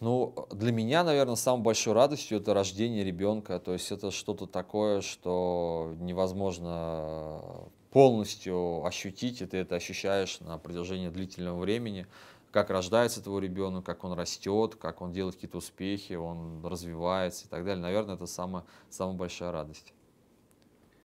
Ну, для меня, наверное, самой большой радостью это рождение ребенка. То есть это что-то такое, что невозможно полностью ощутить, и ты это ощущаешь на протяжении длительного времени, как рождается твой ребенок, как он растет, как он делает какие-то успехи, он развивается и так далее. Наверное, это самая, самая большая радость.